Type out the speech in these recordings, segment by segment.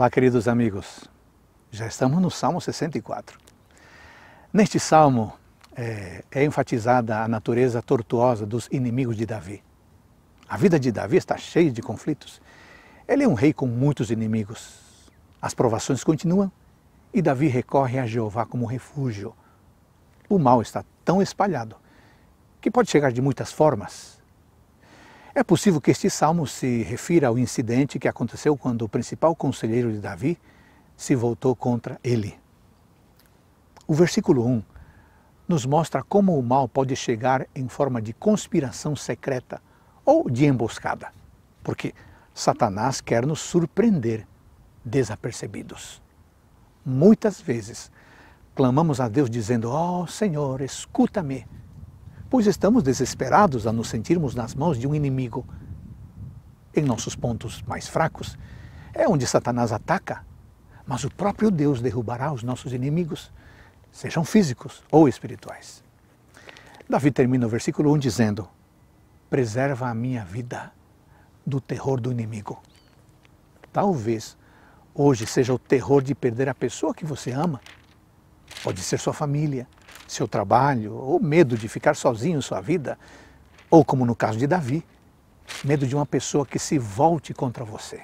Olá, queridos amigos. Já estamos no Salmo 64. Neste salmo é, é, enfatizada a natureza tortuosa dos inimigos de Davi. A vida de Davi está cheia de conflitos. Ele é um rei com muitos inimigos. As provações continuam e Davi recorre a Jeová como refúgio. O mal está tão espalhado que pode chegar de muitas formas é possível que este salmo se refira ao incidente que aconteceu quando o principal conselheiro de Davi se voltou contra ele. O versículo 1 nos mostra como o mal pode chegar em forma de conspiração secreta ou de emboscada, porque Satanás quer nos surpreender desapercebidos. Muitas vezes clamamos a Deus dizendo: Ó oh, Senhor, escuta-me pois estamos desesperados a nos sentirmos nas mãos de um inimigo. Em nossos pontos mais fracos é onde Satanás ataca, mas o próprio Deus derrubará os nossos inimigos, sejam físicos ou espirituais. Davi termina o versículo 1 dizendo: Preserva a minha vida do terror do inimigo. Talvez hoje seja o terror de perder a pessoa que você ama. Pode ser sua família, seu trabalho, ou medo de ficar sozinho em sua vida, ou como no caso de Davi, medo de uma pessoa que se volte contra você.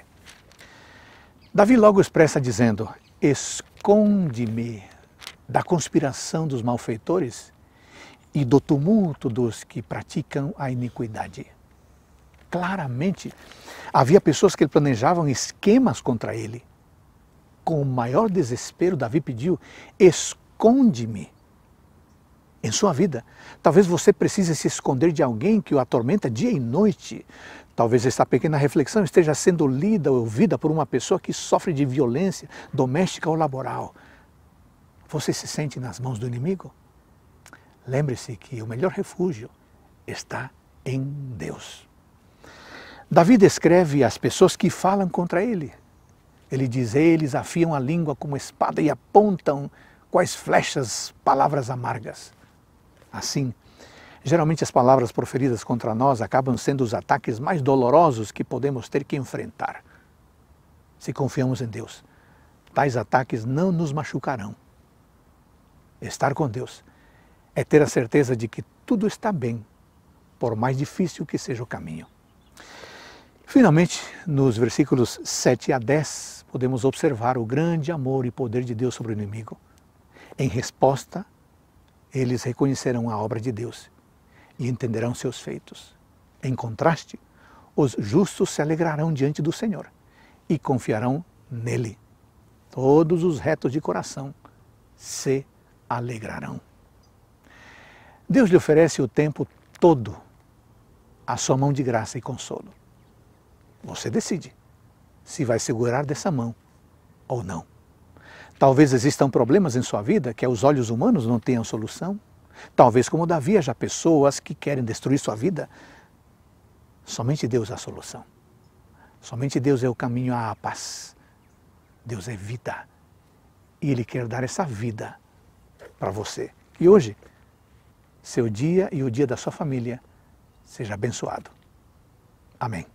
Davi logo expressa dizendo: Esconde-me da conspiração dos malfeitores e do tumulto dos que praticam a iniquidade. Claramente, havia pessoas que planejavam esquemas contra ele. Com o maior desespero, Davi pediu: Esconde-me em sua vida. Talvez você precise se esconder de alguém que o atormenta dia e noite. Talvez esta pequena reflexão esteja sendo lida ou ouvida por uma pessoa que sofre de violência doméstica ou laboral. Você se sente nas mãos do inimigo? Lembre-se que o melhor refúgio está em Deus. Davi descreve as pessoas que falam contra ele. Ele diz: Eles afiam a língua como espada e apontam quais flechas, palavras amargas assim. Geralmente as palavras proferidas contra nós acabam sendo os ataques mais dolorosos que podemos ter que enfrentar. Se confiamos em Deus, tais ataques não nos machucarão. Estar com Deus é ter a certeza de que tudo está bem, por mais difícil que seja o caminho. Finalmente, nos versículos 7 a 10, podemos observar o grande amor e poder de Deus sobre o inimigo. Em resposta eles reconhecerão a obra de Deus e entenderão seus feitos. Em contraste, os justos se alegrarão diante do Senhor e confiarão nele. Todos os retos de coração se alegrarão. Deus lhe oferece o tempo todo a sua mão de graça e consolo. Você decide se vai segurar dessa mão ou não. Talvez existam problemas em sua vida que é os olhos humanos não tenham solução. Talvez, como Davi, haja pessoas que querem destruir sua vida. Somente Deus é a solução. Somente Deus é o caminho à paz. Deus é vida. E Ele quer dar essa vida para você. E hoje, seu dia e o dia da sua família seja abençoado. Amém.